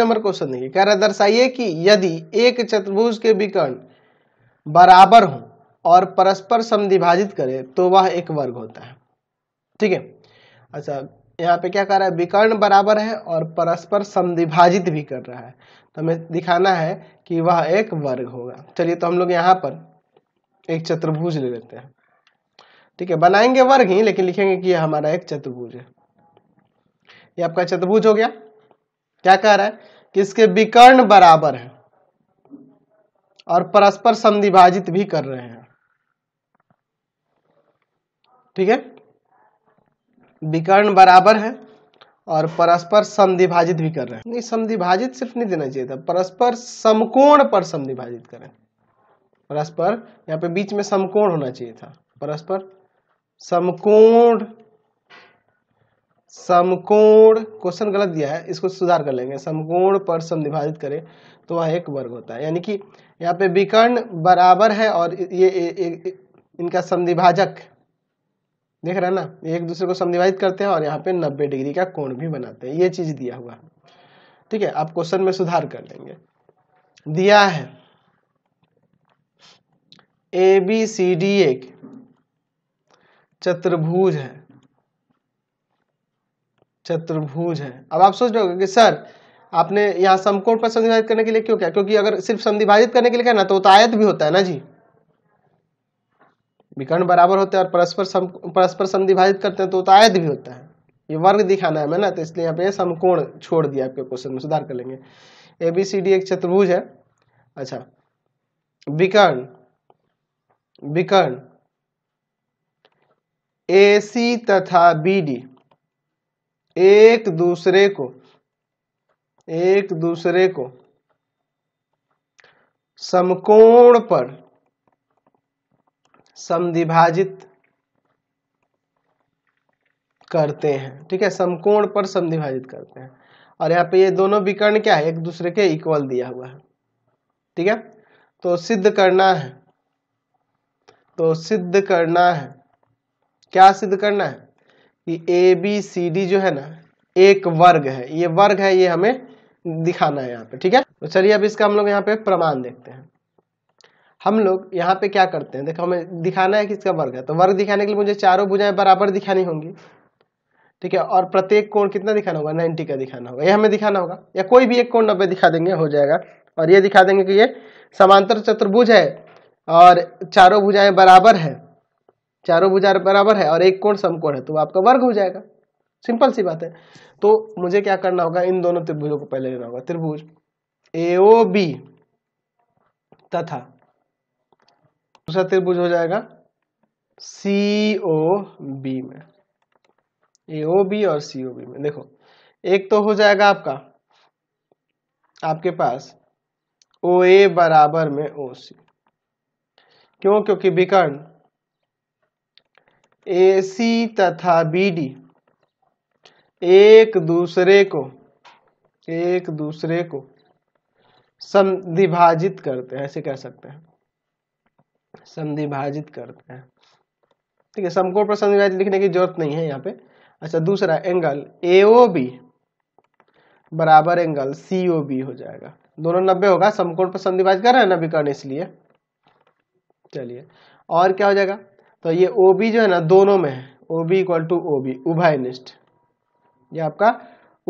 number question देखिए कह रहा दर्शाइए कि यदि एक चतुर्भुज के विकर्ण बराबर हो और परस्पर समिभाजित करे तो वह एक वर्ग होता है ठीक है अच्छा यहाँ पे क्या कर रहा है विकर्ण बराबर है और परस्पर समद्विभाजित भी कर रहा है तो हमें दिखाना है कि वह एक वर्ग होगा चलिए तो हम लोग यहाँ पर एक चतुर्भुज ले लेते हैं ठीक है बनाएंगे वर्ग ही लेकिन लिखेंगे कि यह हमारा एक चतुर्भुज है ये आपका चतुर्भुज हो गया क्या कह रहा है कि इसके विकर्ण बराबर है और परस्पर संधिभाजित भी कर रहे हैं ठीक है विकर्ण बराबर है और परस्पर संधिभाजित भी कर रहे हैं नहीं संधिभाजित सिर्फ नहीं देना चाहिए था परस्पर समकोण पर संधिभाजित करें परस्पर यहां पे बीच में समकोण होना चाहिए था परस्पर समकोण समकोण क्वेश्चन गलत दिया है इसको सुधार कर लेंगे समकोण पर समविभाजित करें तो वह एक वर्ग होता है यानी कि यहाँ पे विकर्ण बराबर है और ये ए, ए, ए, इनका समिभाजक देख रहे हैं ना एक दूसरे को समिभाजित करते हैं और यहाँ पे 90 डिग्री का कोण भी बनाते हैं ये चीज दिया हुआ है ठीक है आप क्वेश्चन में सुधार कर लेंगे दिया है ए बी सी डी एक चतुर्भुज है चतुर्भुज है अब आप सोच रहे हो कि सर आपने यहाँ समकोण पर संधिभाजित करने के लिए क्यों क्या क्योंकि अगर सिर्फ संधिभाजित करने के लिए क्या तो वो तो आयत भी होता है ना जी विकर्ण बराबर होते हैं और परस्पर सम परस्पर संधिभाजित करते हैं तो तो आयत भी होता है ये वर्ग दिखाना है मैं ना तो इसलिए यहाँ पे समकोण छोड़ दिया आपके क्वेश्चन में सुधार कर लेंगे ए बी सी डी एक चतुर्भुज है अच्छा विकर्ण विकर्ण ए सी तथा बी डी एक दूसरे को एक दूसरे को समकोण पर समिभाजित करते हैं ठीक है समकोण पर समिभाजित करते हैं और यहाँ पे ये दोनों विकर्ण क्या है एक दूसरे के इक्वल दिया हुआ है ठीक है तो सिद्ध करना है तो सिद्ध करना है क्या सिद्ध करना है कि ए बी सी डी जो है ना एक वर्ग है ये वर्ग है ये हमें दिखाना है यहाँ पे ठीक है तो चलिए अब इसका हम लोग यहाँ पे प्रमाण देखते हैं हम लोग यहाँ पे क्या करते हैं देखो हमें दिखाना है कि इसका वर्ग है तो वर्ग दिखाने के लिए मुझे चारों भुजाएं बराबर दिखानी होंगी ठीक है और प्रत्येक कोण कितना दिखाना होगा नाइन्टी का दिखाना होगा ये हमें दिखाना होगा या कोई भी एक कोण नब्बे दिखा देंगे हो जाएगा और ये दिखा देंगे कि ये समांतर चतुर्भुज है और चारों भुजाएं बराबर है चारों भुजा बराबर है और एक कोण समकोण है तो आपका वर्ग हो जाएगा सिंपल सी बात है तो मुझे क्या करना होगा इन दोनों त्रिभुजों को पहले लेना होगा त्रिभुज ए ओ बी तथा दूसरा त्रिभुज हो जाएगा सी ओ बी में ए ओ बी और सी ओ बी में देखो एक तो हो जाएगा आपका आपके पास ओ ए बराबर में ओ सी क्यों क्योंकि विकर्ण ए सी तथा बी डी एक दूसरे को एक दूसरे को संधिभाजित करते हैं ऐसे कह सकते हैं संधिभाजित करते हैं ठीक है समकोण पर संधिभाजित लिखने की जरूरत नहीं है यहाँ पे अच्छा दूसरा एंगल ए ओ बी बराबर एंगल सी ओ बी हो जाएगा दोनों नब्बे होगा समकोण पर संधिभाजित कर रहे हैं नवीकरण इसलिए चलिए और क्या हो जाएगा तो ये ओ बी जो है ना दोनों में है O B equal to O B उभयनिष्ठ ये आपका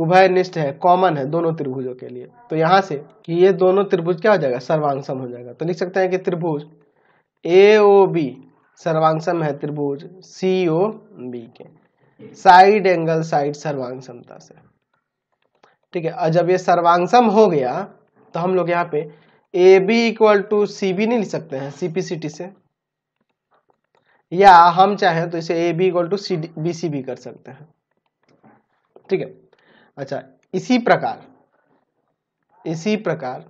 उभयनिष्ठ है कॉमन है दोनों त्रिभुजों के लिए तो यहां से कि ये दोनों त्रिभुज क्या हो जाएगा सर्वांगसम हो जाएगा तो लिख सकते हैं कि त्रिभुज ए ओ बी सर्वांगसम है त्रिभुज सी ओ बी के साइड एंगल साइड सर्वांगसमता से ठीक है और जब ये सर्वांगसम हो गया तो हम लोग यहाँ पे A B equal to C B नहीं लिख सकते हैं सी पी सी टी से या हम चाहें तो इसे A B equal to C B C भी कर सकते हैं ठीक है अच्छा इसी प्रकार इसी प्रकार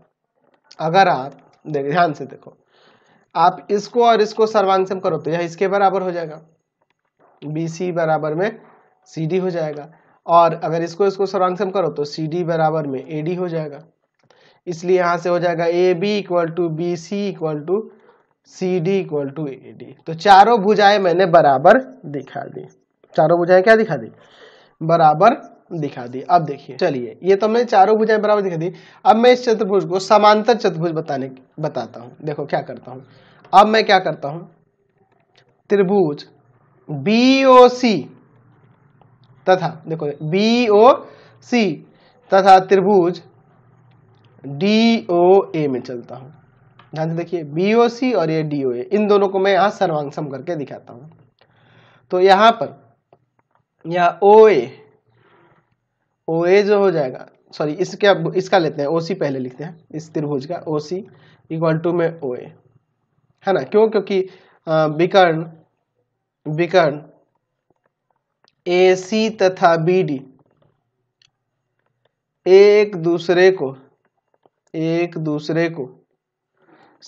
अगर आप देख ध्यान से देखो आप इसको और इसको सर्वांगसम करो तो यह इसके बराबर हो जाएगा बी सी बराबर में सी डी हो जाएगा और अगर इसको इसको सर्वांगसम करो तो सी डी बराबर में ए डी हो जाएगा इसलिए यहां से हो जाएगा A B equal to B C equal to C D equal to A D तो चारों भुजाएं मैंने बराबर दिखा दी चारों भुजाएं क्या दिखा दी बराबर दिखा दी अब देखिए चलिए ये तो मैंने चारों भुजाएं बराबर दिखा दी अब मैं इस चतुर्भुज को समांतर चतुर्भुज बताने बताता हूं देखो क्या करता हूं अब मैं क्या करता हूं त्रिभुज बी ओ सी तथा देखो बी ओ सी तथा त्रिभुज डी ओ ए में चलता हूं ध्यान से देखिए बी और ये डी इन दोनों को मैं यहाँ सर्वांग करके दिखाता हूँ तो यहाँ पर यहाँ ओ ए ओ ए जो हो जाएगा सॉरी इसका इसका लेते हैं ओ सी पहले लिखते हैं इस त्रिभुज का ओ सी इक्वल टू में ओ ए है ना क्यों क्योंकि विकर्ण विकर्ण ए सी तथा बी डी एक दूसरे को एक दूसरे को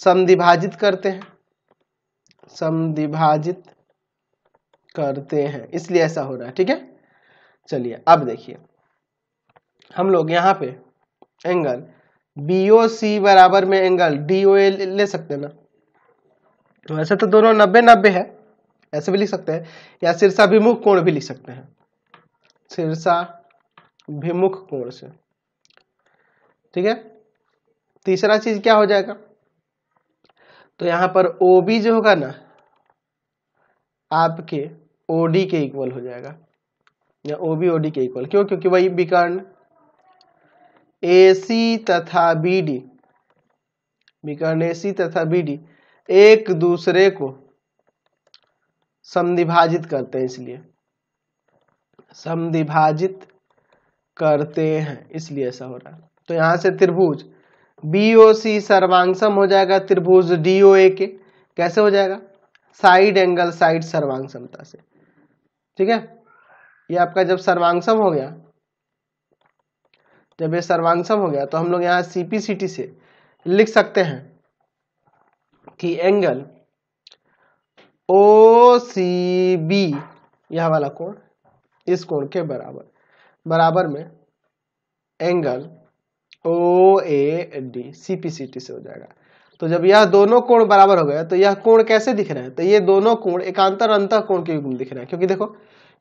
समिभाजित करते हैं समिभाजित करते हैं इसलिए ऐसा हो रहा है ठीक है चलिए अब देखिए हम लोग यहाँ पे एंगल बी ओ सी बराबर में एंगल डी ओ ए ले सकते हैं ना वैसे तो, तो दोनों नब्बे नब्बे है ऐसे भी लिख सकते हैं या विमुख कोण भी लिख सकते हैं सिरसा विमुख कोण से ठीक है तीसरा चीज क्या हो जाएगा तो यहां पर ओ बी जो होगा ना आपके ओ डी के इक्वल हो जाएगा या ओ बी ओ डी के इक्वल क्यों क्योंकि वही विकर्ण ए सी तथा बी डी विकर्ण ए सी तथा बी डी एक दूसरे को समद्विभाजित करते हैं इसलिए समद्विभाजित करते हैं इसलिए ऐसा हो रहा है तो यहां से त्रिभुज बी ओ सी सर्वांगसम हो जाएगा त्रिभुज डी ओ ए के कैसे हो जाएगा साइड एंगल साइड सर्वांगसमता से ठीक है ये आपका जब सर्वांगसम हो गया जब ये सर्वांगसम हो गया तो हम लोग यहाँ सीपीसीटी से लिख सकते हैं कि एंगल ओ सी बी यह वाला कोण इस कोण के बराबर बराबर में angle O A D C P C T से हो जाएगा तो जब यह दोनों कोण बराबर हो गए तो यह कोण कैसे दिख रहे हैं तो ये दोनों कोण एकांतर अंत कोण के युग्म दिख रहे हैं क्योंकि देखो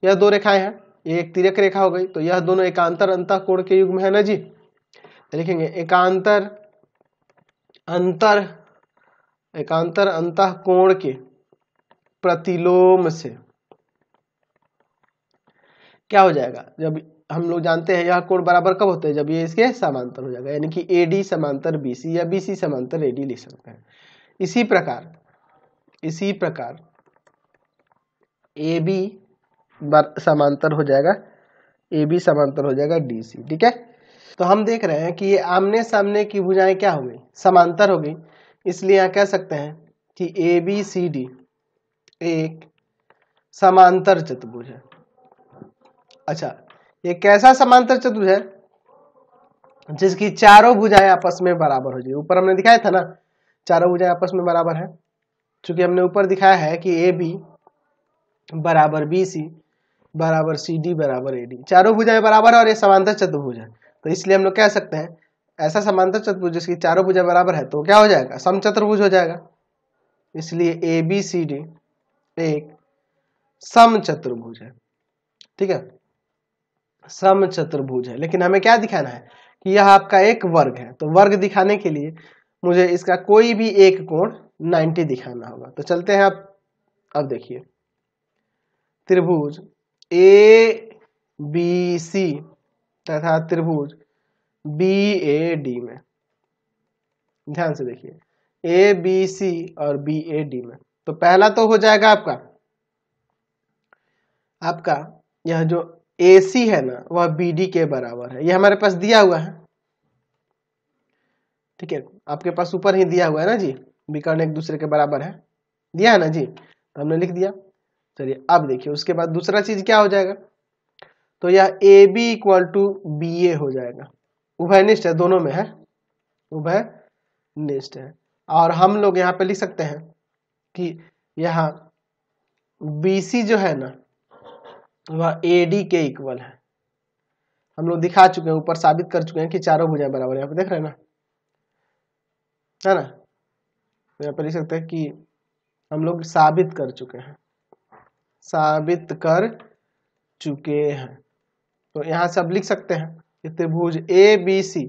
यह दो रेखाएं हैं ये एक तिरक रेखा हो गई तो यह दोनों एकांतर अंत कोण के युग्म है ना जी तो लिखेंगे एकांतर अंतर एकांतर अंत कोण के प्रतिलोम से क्या हो जाएगा जब हम लोग जानते हैं यह कोण बराबर कब होता है जब ये इसके समांतर हो जाएगा यानी कि ए डी समांतर बी सी या बी सी समांतर ए डी लिख सकते हैं इसी प्रकार इसी प्रकार ए बी समांतर हो जाएगा ए बी समांतर हो जाएगा डी सी ठीक है तो हम देख रहे हैं कि ये आमने सामने की भुजाएं क्या हो गई समांतर हो गई इसलिए यहाँ कह सकते हैं कि ए बी सी डी एक समांतर चतुर्भुज है अच्छा ये कैसा समांतर चतुर्भुज है जिसकी चारों भुजाएं आपस में बराबर हो जाए ऊपर हमने दिखाया था ना चारों भुजाएं आपस में बराबर है चूंकि हमने ऊपर दिखाया है कि ए बी बराबर बी सी बराबर सी डी बराबर ए डी चारों भुजाएं बराबर है और ये समांतर चतुर्भुज है तो इसलिए हम लोग कह सकते हैं ऐसा समांतर चतुर्भुज जिसकी चारों भुजा बराबर है तो क्या हो जाएगा समचतुर्भुज हो जाएगा इसलिए ए बी सी डी एक समचतुर्भुज है ठीक है सम चतुर्भुज है लेकिन हमें क्या दिखाना है कि यह आपका एक वर्ग है तो वर्ग दिखाने के लिए मुझे इसका कोई भी एक कोण 90 दिखाना होगा तो चलते हैं आप अब देखिए त्रिभुज ए बी सी तथा त्रिभुज बी ए डी में ध्यान से देखिए ए बी सी और बी ए डी में तो पहला तो हो जाएगा आपका आपका यह जो ए सी है ना वह बी डी के बराबर है ये हमारे पास दिया हुआ है ठीक है आपके पास ऊपर ही दिया हुआ है ना जी विकर्ण एक दूसरे के बराबर है दिया है ना जी तो हमने लिख दिया चलिए अब देखिए उसके बाद दूसरा चीज क्या हो जाएगा तो यह A B equal to B A हो जाएगा उभय निष्ठ है दोनों में है उभय निष्ठ है और हम लोग यहाँ पे लिख सकते हैं कि यहाँ बी सी जो है ना वह ए डी के इक्वल है हम लोग दिखा चुके हैं ऊपर साबित कर चुके हैं कि चारों भुजाएं बराबर यहाँ पे देख रहे हैं ना है ना तो यहाँ पर लिख सकते हैं कि हम लोग साबित कर चुके हैं साबित कर चुके हैं तो यहाँ से अब लिख सकते हैं कि त्रिभुज ए बी सी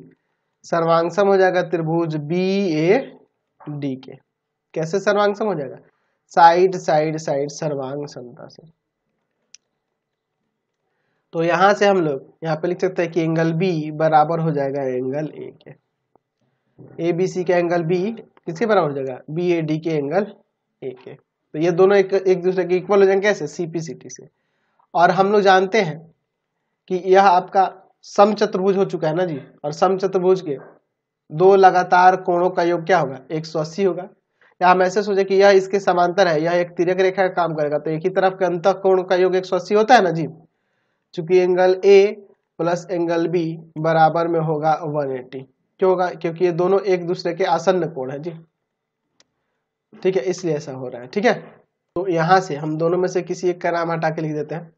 सर्वांगसम हो जाएगा त्रिभुज बी ए डी के कैसे सर्वांगसम हो जाएगा साइड साइड साइड सर्वांग समता से तो यहां से हम लोग यहाँ पे लिख सकते हैं कि एंगल बी बराबर हो जाएगा एंगल ए के ए बी सी का एंगल बी किसके बराबर हो जाएगा बी ए डी के एंगल ए के तो ये दोनों एक एक दूसरे के इक्वल हो जाएंगे कैसे सी पी सी टी से और हम लोग जानते हैं कि यह आपका सम चतुर्भुज हो चुका है ना जी और सम चतुर्भुज के दो लगातार कोणों का योग क्या होगा अस्सी होगा या हम ऐसे सोचे कि यह इसके समांतर है यह एक तिरक रेखा का काम करेगा तो एक ही तरफ के अंत कोण का योग अस्सी होता है ना जी चूंकि angle A plus angle B बराबर में होगा 180 क्यों होगा क्योंकि ये दोनों एक दूसरे के आसन्न कोण है जी ठीक है इसलिए ऐसा हो रहा है ठीक है तो यहां से हम दोनों में से किसी एक का नाम हटा के लिख देते हैं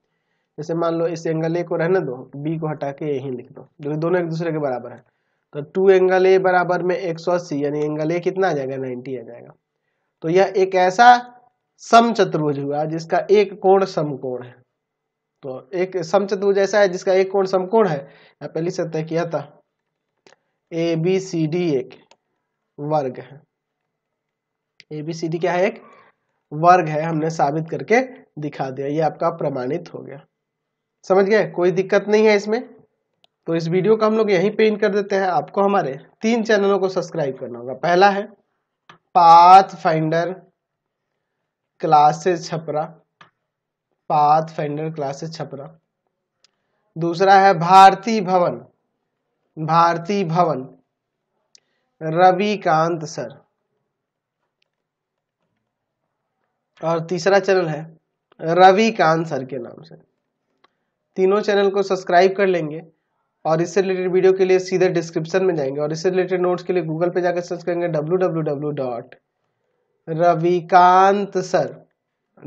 जैसे मान लो इस एंगल ए को रहने दो बी को हटा के यही लिख दो जो दोनों एक दूसरे के बराबर है तो टू एंगल ए बराबर में एक सौ अस्सी यानी एंगल ए कितना आ जाएगा नाइनटी आ जाएगा तो यह एक ऐसा सम चतुर्भुज हुआ जिसका एक कोण समकोण है तो एक समचतुर्भुज ऐसा है जिसका एक कोण समकोण है पहले से तय किया था ए बी सी डी एक वर्ग है ए बी सी डी क्या है एक वर्ग है हमने साबित करके दिखा दिया ये आपका प्रमाणित हो गया समझ गए कोई दिक्कत नहीं है इसमें तो इस वीडियो को हम लोग यहीं पे इन कर देते हैं आपको हमारे तीन चैनलों को सब्सक्राइब करना होगा पहला है path finder classes Chhapra pathfinder classes Chhapra दूसरा है भारती भवन भारती भवन रविकांत सर और तीसरा चैनल है रविकांत सर के नाम से तीनों चैनल को सब्सक्राइब कर लेंगे और इससे रिलेटेड वीडियो के लिए सीधे डिस्क्रिप्शन में जाएंगे और इससे रिलेटेड नोट्स के लिए गूगल पे जाकर सर्च करेंगे W W W dot Ravikant sir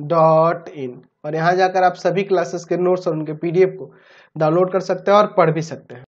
dot in और यहाँ जाकर आप सभी क्लासेस के नोट्स और उनके पीडीएफ को डाउनलोड कर सकते हैं और पढ़ भी सकते हैं